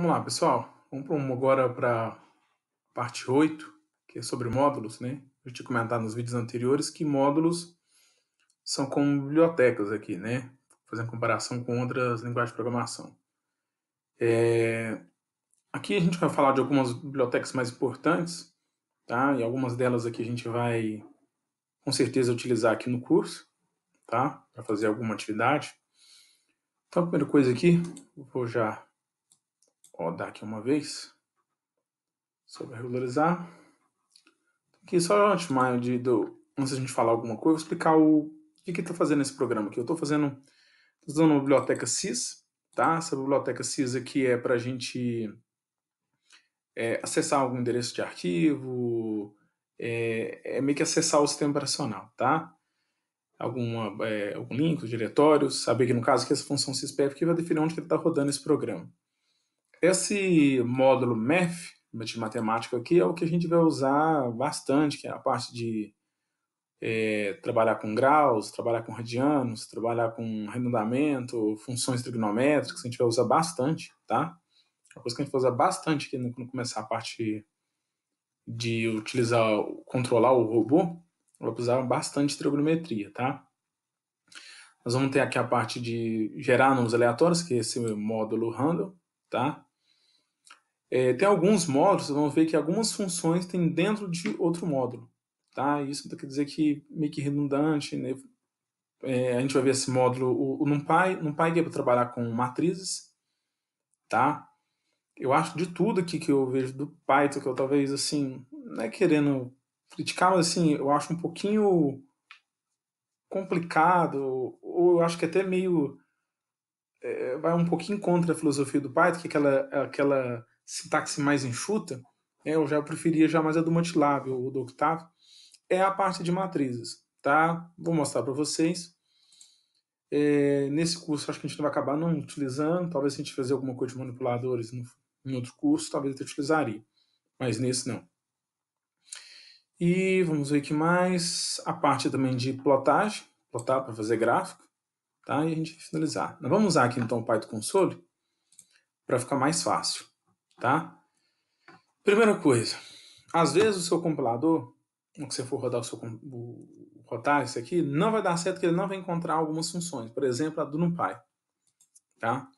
Vamos lá, pessoal. Vamos agora para parte 8, que é sobre módulos, né? Eu tinha comentado nos vídeos anteriores que módulos são como bibliotecas aqui, né? Fazendo comparação com outras linguagens de programação. É... Aqui a gente vai falar de algumas bibliotecas mais importantes, tá? E algumas delas aqui a gente vai, com certeza, utilizar aqui no curso, tá? Para fazer alguma atividade. Então, a primeira coisa aqui, vou já rodar aqui uma vez, só para regularizar. Aqui só antes de, do, antes de a gente falar alguma coisa, vou explicar o, o que está fazendo esse programa aqui. Eu estou fazendo, tô usando uma biblioteca CIS, tá? Essa biblioteca CIS aqui é para a gente é, acessar algum endereço de arquivo, é, é, meio que acessar o sistema operacional, tá? Alguma, é, algum link, diretório, saber que no caso que essa função CISPF que vai definir onde que ele está rodando esse programa. Esse módulo MEF de matemática aqui é o que a gente vai usar bastante, que é a parte de é, trabalhar com graus, trabalhar com radianos, trabalhar com arredondamento, funções trigonométricas, a gente vai usar bastante, tá? Uma coisa que a gente vai usar bastante aqui no, quando começar a parte de utilizar, controlar o robô, vai usar bastante trigonometria, tá? Nós vamos ter aqui a parte de gerar números aleatórios, que é esse módulo handle, tá? É, tem alguns módulos, vocês vão ver que algumas funções têm dentro de outro módulo. Tá? Isso quer dizer que meio que redundante, né? É, a gente vai ver esse módulo, o, o NumPy, NumPy que é para trabalhar com matrizes, tá? Eu acho de tudo aqui que eu vejo do Python, que eu talvez, assim, não é querendo criticar, mas assim, eu acho um pouquinho complicado, ou eu acho que até meio, é, vai um pouquinho contra a filosofia do Python, que é aquela, é aquela sintaxe mais enxuta, é, eu já preferia já mais a do mantilável ou do octavo, é a parte de matrizes, tá? Vou mostrar para vocês. É, nesse curso acho que a gente não vai acabar não utilizando, talvez se a gente fizer alguma coisa de manipuladores no, em outro curso, talvez gente utilizaria, mas nesse não. E vamos ver que mais, a parte também de plotagem, plotar para fazer gráfico, tá? E a gente finalizar. Nós vamos usar aqui então o Python Console para ficar mais fácil tá? Primeira coisa, às vezes o seu compilador, quando você for rodar o seu o, rodar isso aqui, não vai dar certo que ele não vai encontrar algumas funções, por exemplo, a do NumPy, tá?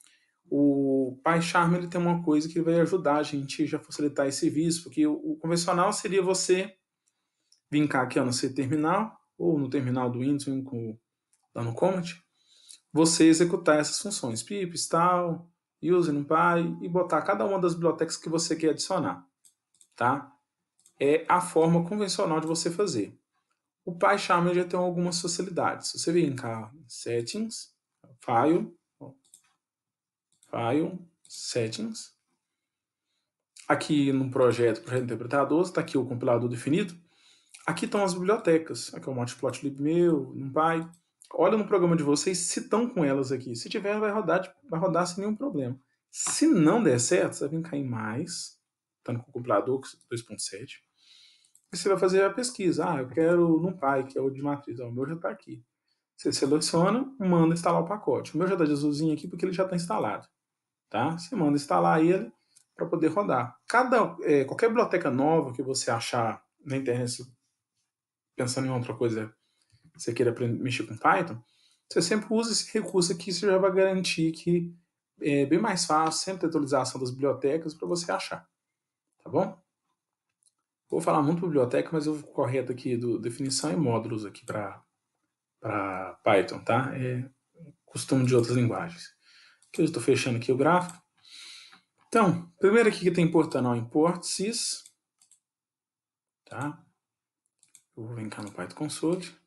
O PyCharm ele tem uma coisa que vai ajudar a gente já facilitar esse serviço, porque o, o convencional seria você vincar aqui ó, no seu terminal ou no terminal do Windows com, lá no Comet, você executar essas funções, pips, tal, use NumPy e botar cada uma das bibliotecas que você quer adicionar, tá? É a forma convencional de você fazer. O PyCharm já tem algumas facilidades. Você vem cá, Settings, File, File, Settings. Aqui no projeto, projeto interpretador, está aqui o compilador definido. Aqui estão as bibliotecas. Aqui é o matplotlib meu, NumPy olha no programa de vocês se estão com elas aqui. Se tiver, vai rodar, tipo, vai rodar sem nenhum problema. Se não der certo, você vai vir cair mais, estando com o compilador 2.7, e você vai fazer a pesquisa. Ah, eu quero num pai, que é o de matriz, ah, o meu já está aqui. Você seleciona, manda instalar o pacote. O meu já está de azulzinho aqui porque ele já está instalado. Tá? Você manda instalar ele para poder rodar. Cada, é, qualquer biblioteca nova que você achar na internet, pensando em outra coisa, você queira aprender, mexer com Python, você sempre usa esse recurso aqui, você já vai garantir que é bem mais fácil, sempre ter atualização das bibliotecas para você achar. Tá bom? Vou falar muito biblioteca, mas eu vou correto aqui do definição e módulos aqui para Python, tá? É costume de outras linguagens. Aqui eu estou fechando aqui o gráfico. Então, primeiro aqui que tem importando é o import sys, tá? Eu vou vir cá no Python Console.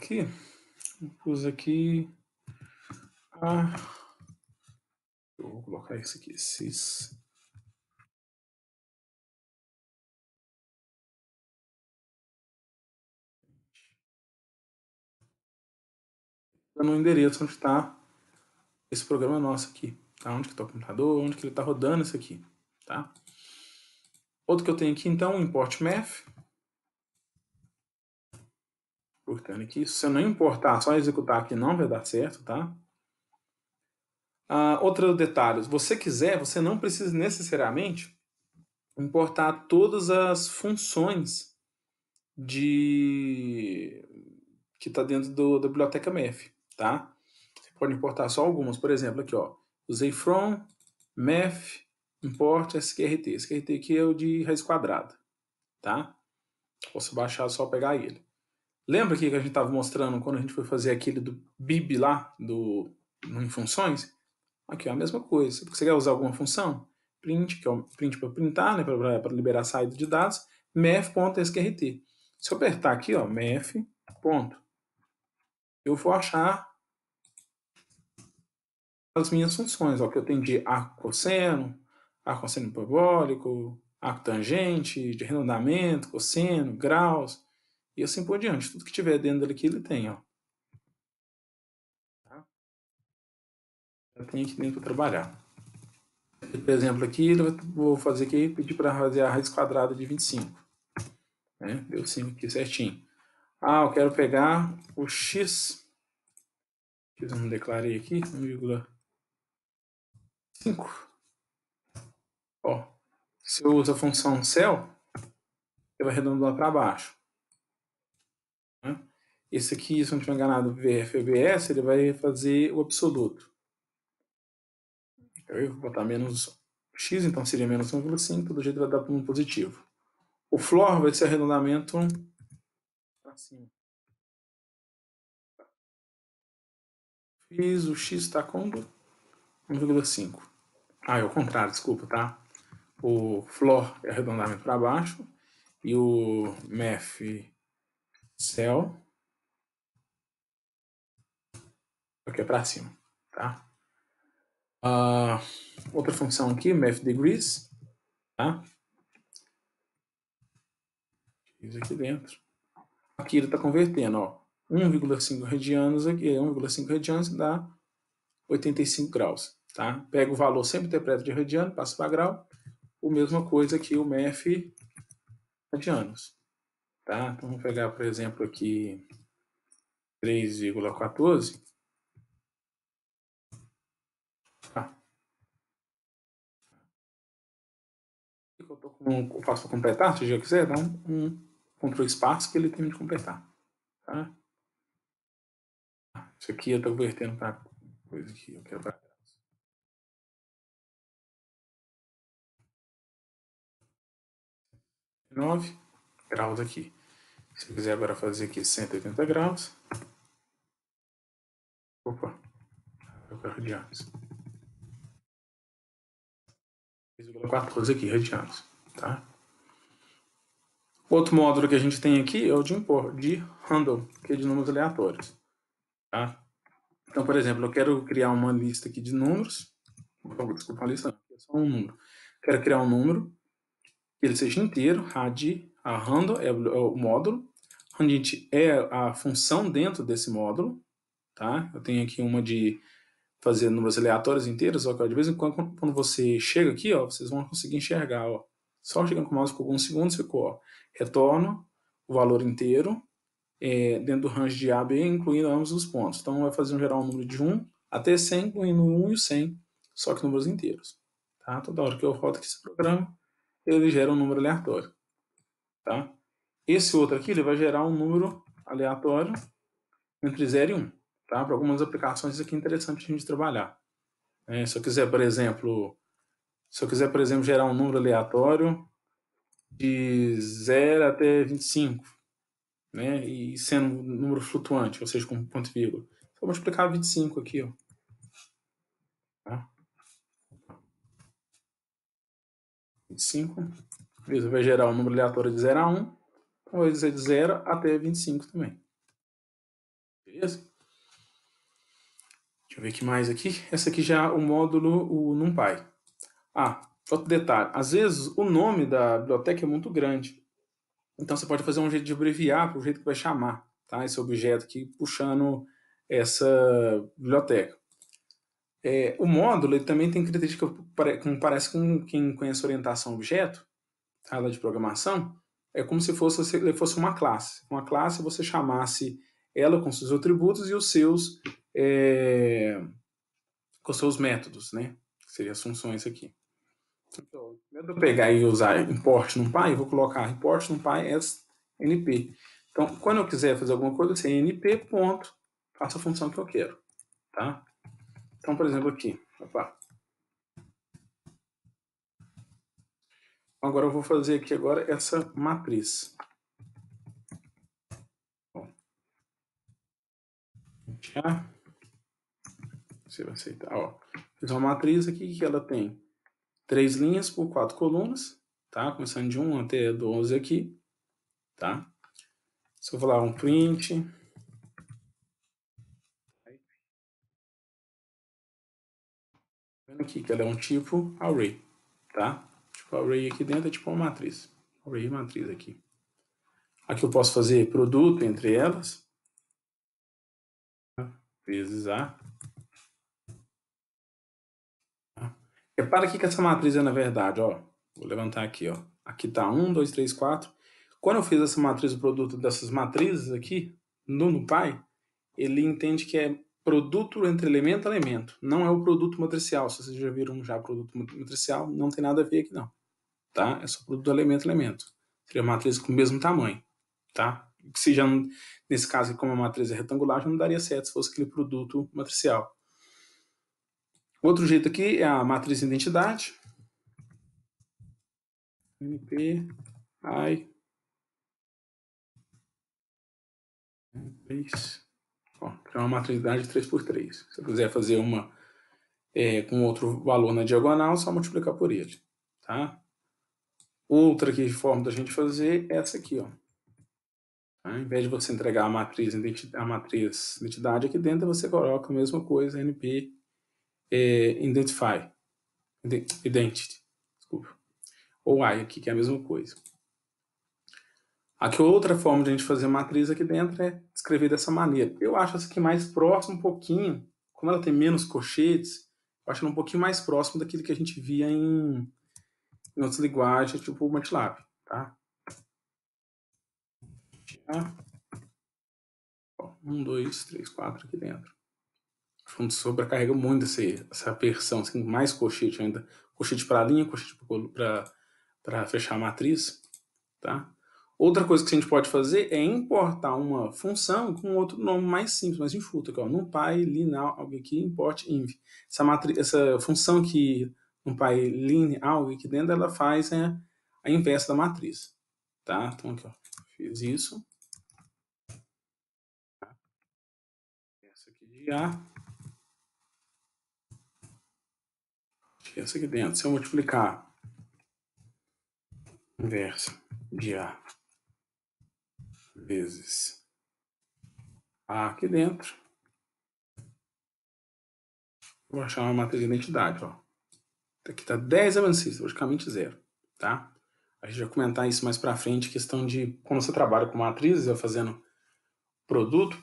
aqui, pus aqui ah. Eu vou colocar isso aqui, esses. No endereço onde está esse programa nosso aqui. Tá? Onde que está o computador, onde que ele está rodando isso aqui. Tá? Outro que eu tenho aqui, então, import math. Importante aqui se eu não importar, só executar aqui não vai dar certo, tá? Ah, outro detalhe, se você quiser, você não precisa necessariamente importar todas as funções de que está dentro do, da biblioteca MEF, tá? Você pode importar só algumas, por exemplo, aqui ó, usei from, MEF, import SQRT. SQRT aqui é o de raiz quadrada, tá? Posso baixar só pegar ele. Lembra que a gente estava mostrando quando a gente foi fazer aquele do bib lá, do em funções? Aqui é a mesma coisa. Você quer usar alguma função? Print, que é o print para printar, né, para liberar a saída de dados, mef.sqrt. Se eu apertar aqui, ó, math ponto, eu vou achar as minhas funções, ó, que eu tenho de arco cosseno, arco cosseno parabólico, arco tangente, de arredondamento, cosseno, graus, e assim por diante. Tudo que tiver dentro dele aqui, ele tem, ó. Tá? Já tem aqui dentro para trabalhar. Por exemplo, aqui, vou fazer aqui, pedir para fazer a raiz quadrada de 25. Né? Deu 5 aqui certinho. Ah, eu quero pegar o x, que eu não declarei aqui, 1,5. Ó, se eu uso a função cell, ele vai arredondar para baixo. Esse aqui, se eu não estiver enganado, VFBS, ele vai fazer o absoluto. Eu vou botar menos x, então seria menos 1,5, todo jeito vai dar para um positivo. O floor vai ser arredondamento para cima. Fiz o x está quando? 1,5. Ah, é o contrário, desculpa, tá? O floor é arredondamento para baixo e o MEF cell porque é para cima, tá? Uh, outra função aqui, math degrees, tá? Isso aqui dentro. Aqui ele está convertendo, ó, 1,5 radianos aqui, 1,5 é radianos dá 85 graus, tá? Pega o valor sempre interpreta de radiano, passa para grau, o mesma coisa aqui, o math radianos, tá? Então, vamos pegar, por exemplo, aqui 3,14, que eu, tô com, eu faço para completar, se eu quiser, dá um, um control espaço que ele tem de completar. Tá? Isso aqui eu estou vertendo para coisa que eu quero para trás. Nove graus aqui. Se eu quiser agora fazer aqui 180 graus. Opa, eu quero radianos. 3,14 aqui radianos. Tá? Outro módulo que a gente tem aqui é o de, impor, de handle, que é de números aleatórios. Tá? Então, por exemplo, eu quero criar uma lista aqui de números. Desculpa, uma lista é só um número. Quero criar um número que ele seja inteiro. A, de, a handle é o é módulo. gente é a função dentro desse módulo. Tá? Eu tenho aqui uma de fazer números aleatórios inteiros, ó, de vez em quando, quando você chega aqui, ó, vocês vão conseguir enxergar, ó. Só chegando com o mouse por alguns segundos, ficou, ó, retorno, o valor inteiro, é, dentro do range de A, B, incluindo ambos os pontos. Então, vai fazer um geral um número de 1 até 100, incluindo 1 e o 100, só que números inteiros. Tá? Toda hora que eu rodo aqui esse programa, ele gera um número aleatório. Tá? Esse outro aqui, ele vai gerar um número aleatório entre 0 e 1. Tá? Para algumas aplicações isso aqui é interessante a gente trabalhar. É, se eu quiser, por exemplo, se eu quiser, por exemplo, gerar um número aleatório de 0 até 25, né? E sendo um número flutuante, ou seja, com ponto e vírgula. Então, vou explicar 25 aqui, ó. Tá? 25. Isso vai gerar um número aleatório de 0 a 1. Então, vai dizer de 0 até 25 também. Beleza? Deixa eu ver o que mais aqui. Essa aqui já é o módulo o NumPy. Ah, outro detalhe. Às vezes o nome da biblioteca é muito grande. Então você pode fazer um jeito de abreviar para o jeito que vai chamar tá? esse objeto aqui, puxando essa biblioteca. É, o módulo ele também tem característica que parece com quem conhece orientação objeto, aula tá? de programação, é como se fosse, se fosse uma classe. Uma classe você chamasse ela com seus atributos e os seus é, com seus métodos, né? Seria as funções aqui. Então, eu vou pegar e usar import num pai, vou colocar import num pai as np. Então, quando eu quiser fazer alguma coisa, assim, np ponto, faço a função que eu quero, tá? Então, por exemplo, aqui, opa. Agora eu vou fazer aqui agora essa matriz. Bom. Já. Você vai aceitar, ó. Fiz então, uma matriz aqui que ela tem três linhas por quatro colunas, tá? Começando de 1 até 12 aqui, tá? Se eu falar um print... Vendo aqui que ela é um tipo array, tá? Tipo array aqui dentro é tipo uma matriz. Array matriz aqui. Aqui eu posso fazer produto entre elas. Vezes A. Repara aqui que essa matriz é na verdade, ó. Vou levantar aqui, ó. Aqui tá 1, 2, 3, 4. Quando eu fiz essa matriz, o produto dessas matrizes aqui, no pai, ele entende que é produto entre elemento a elemento. Não é o produto matricial. Se vocês já viram já produto matricial, não tem nada a ver aqui não. Tá? É só produto elemento a elemento. Seria matriz com o mesmo tamanho. Tá? Se já, nesse caso, como a matriz é retangular, já não daria certo se fosse aquele produto matricial. Outro jeito aqui é a matriz identidade. NP, I, Ó, é uma matriz de 3 por 3 Se eu quiser fazer uma é, com outro valor na diagonal, é só multiplicar por ele. Tá? Outra aqui, forma da gente fazer é essa aqui. Ó. Tá? Em vez de você entregar a matriz, a matriz identidade aqui dentro, você coloca a mesma coisa, NP é, identify, identity, desculpa, ou I aqui, que é a mesma coisa. Aqui outra forma de a gente fazer matriz aqui dentro é escrever dessa maneira. Eu acho essa aqui mais próxima um pouquinho, como ela tem menos cochetes, eu acho ela um pouquinho mais próximo daquilo que a gente via em, em outras linguagens, tipo o MATLAB, tá? Um, dois, três, quatro aqui dentro fundo sobrecarrega muito essa essa versão, assim, mais colchete ainda. Colchete para linha, colchete para fechar a matriz. Tá? Outra coisa que a gente pode fazer é importar uma função com outro nome mais simples, mais enxuto, que é o numpy, linal, algo aqui, import, inv. Essa, matriz, essa função que numpy, line, algo aqui dentro, ela faz é, a inversa da matriz. Tá? Então aqui, ó, fiz isso. Essa aqui de A Esquece aqui dentro. Se eu multiplicar inversa de A vezes A aqui dentro, vou achar uma matriz de identidade. Ó. Tá aqui está 10 a menos 6, zero. Tá? A gente vai comentar isso mais para frente, questão de quando você trabalha com matrizes, eu fazendo produto,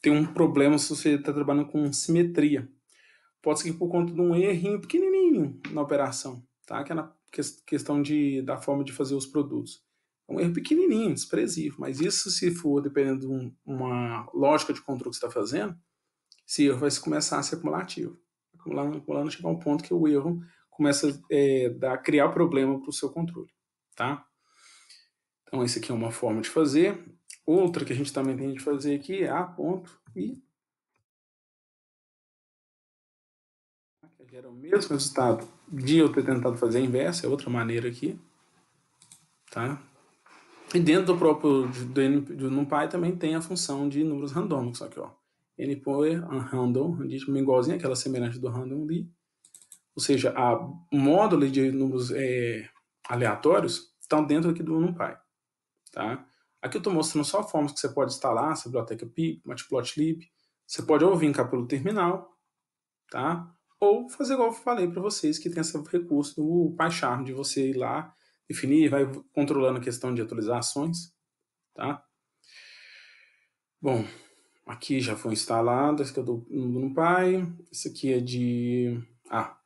tem um problema se você está trabalhando com simetria. Pode ser que por conta de um errinho pequenininho, errinho na operação, tá? Que é na questão de, da forma de fazer os produtos. É um erro pequenininho, desprezível, mas isso se for dependendo de um, uma lógica de controle que você está fazendo, esse erro vai começar a ser acumulativo. Acumulando, acumulando, chegar a um ponto que o erro começa é, a criar problema para o seu controle, tá? Então, essa aqui é uma forma de fazer. Outra que a gente também tem de fazer aqui é A ponto e gera o mesmo resultado de eu ter tentado fazer a inversa, é outra maneira aqui, tá? E dentro do próprio do, do NumPy também tem a função de números randômicos aqui, ó. NPy random, igualzinho aquela semelhança do random ali. Ou seja, a, o módulo de números é, aleatórios estão tá dentro aqui do NumPy, tá? Aqui eu estou mostrando só formas que você pode instalar, essa biblioteca PIP, Matplotlib. Você pode ouvir vincar pelo terminal, tá? Ou fazer igual eu falei para vocês, que tem esse recurso do PyCharm, de você ir lá, definir, vai controlando a questão de atualizações, tá? Bom, aqui já foi instalado, esse que eu dou no Py, esse aqui é de... Ah,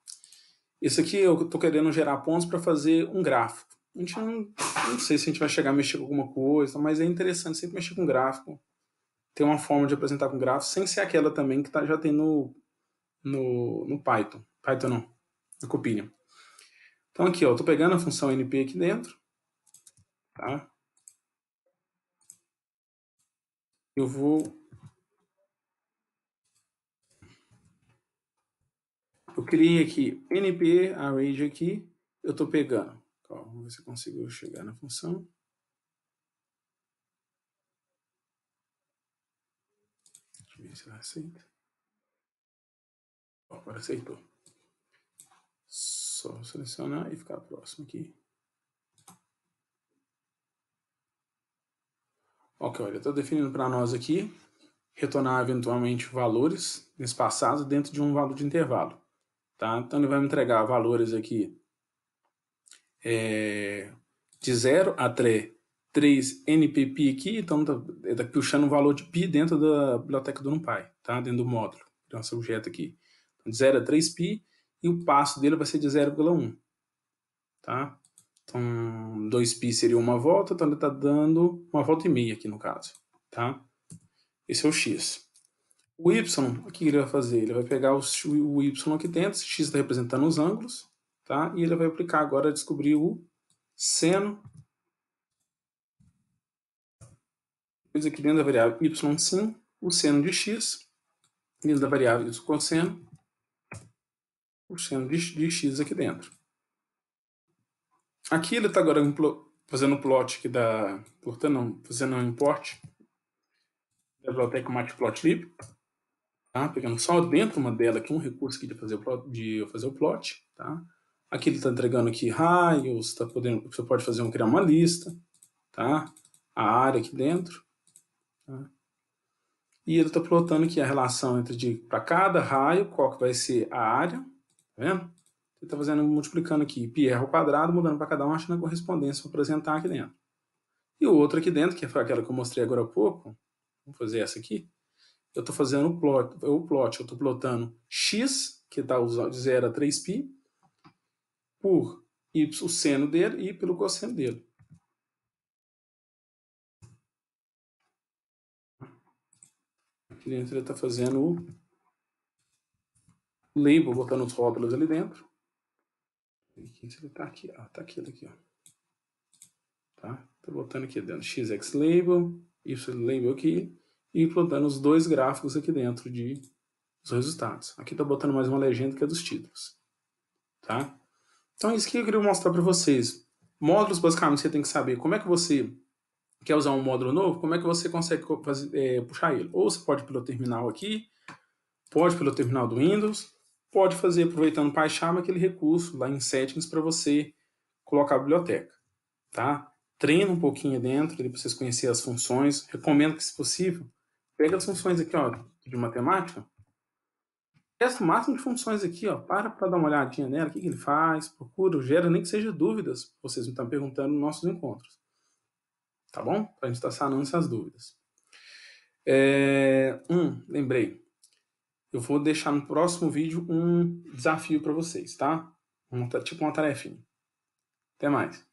esse aqui eu estou querendo gerar pontos para fazer um gráfico. A gente não, não sei se a gente vai chegar a mexer com alguma coisa, mas é interessante sempre mexer com gráfico. Tem uma forma de apresentar com gráfico, sem ser aquela também que tá, já tem no no, no Python. Python não, no Copilion. Então aqui, ó, eu tô pegando a função np aqui dentro, tá? Eu vou eu criei aqui np array aqui, eu estou pegando. Ó, vamos ver se conseguiu chegar na função. Deixa eu ver se ela aceita. Agora aceitou. Só selecionar e ficar próximo aqui. Ok, olha, está definindo para nós aqui retornar eventualmente valores nesse passado dentro de um valor de intervalo. Tá? Então ele vai me entregar valores aqui é, de 0 a 3, NPP aqui, então tá, está puxando o valor de pi dentro da biblioteca do NumPy, tá? dentro do módulo, nosso objeto aqui de 0 a 3π, e o passo dele vai ser de 0,1. Tá? Então, 2π seria uma volta, então ele está dando uma volta e meia aqui no caso. Tá? Esse é o x. O y, o que ele vai fazer? Ele vai pegar o y aqui dentro, x está representando os ângulos, tá? e ele vai aplicar agora, descobrir o seno depois aqui dentro da variável y sim, o seno de x, dentro da variável do cosseno, o seno de, de x aqui dentro. Aqui ele está agora fazendo um plot aqui da... Portanto, não, fazendo um import da biblioteca matplotlib. Tá? Pegando só dentro uma dela aqui um recurso aqui de fazer o plot. De fazer o plot tá? Aqui ele está entregando aqui raios, tá podendo, você pode fazer um, criar uma lista, tá? a área aqui dentro. Tá? E ele está plotando aqui a relação entre para cada raio, qual que vai ser a área, Tá vendo? Você está fazendo, multiplicando aqui πr ao quadrado, mudando para cada um, achando a correspondência para apresentar aqui dentro. E outra aqui dentro, que foi é aquela que eu mostrei agora há pouco, vamos fazer essa aqui, eu estou fazendo o plot, o plot eu estou plotando x, que está de 0 a 3π, por y, o seno dele e pelo cosseno dele. Aqui dentro ele está fazendo o Label botando os rótulos ali dentro. se ele tá aqui? Ah, tá aqui, tá aqui, ó. Tá? Tô botando aqui dentro x label, y label aqui, e plotando os dois gráficos aqui dentro de os resultados. Aqui tô tá botando mais uma legenda que é dos títulos. Tá? Então é isso que eu queria mostrar para vocês. Módulos, basicamente, você tem que saber como é que você quer usar um módulo novo, como é que você consegue fazer, é, puxar ele. Ou você pode pelo terminal aqui, pode pelo terminal do Windows, pode fazer aproveitando o PyCharm aquele recurso lá em settings para você colocar a biblioteca, tá? Treina um pouquinho dentro, para vocês conhecerem as funções. Recomendo que, se possível, pegue as funções aqui, ó, de matemática. Testa o máximo de funções aqui, ó. Para para dar uma olhadinha nela, o que, que ele faz, procura, gera, nem que seja dúvidas. Vocês me estão perguntando nos nossos encontros. Tá bom? Para a gente estar tá sanando essas dúvidas. É... lembrei eu vou deixar no próximo vídeo um desafio para vocês, tá? Um, tipo uma tarefinha. Até mais.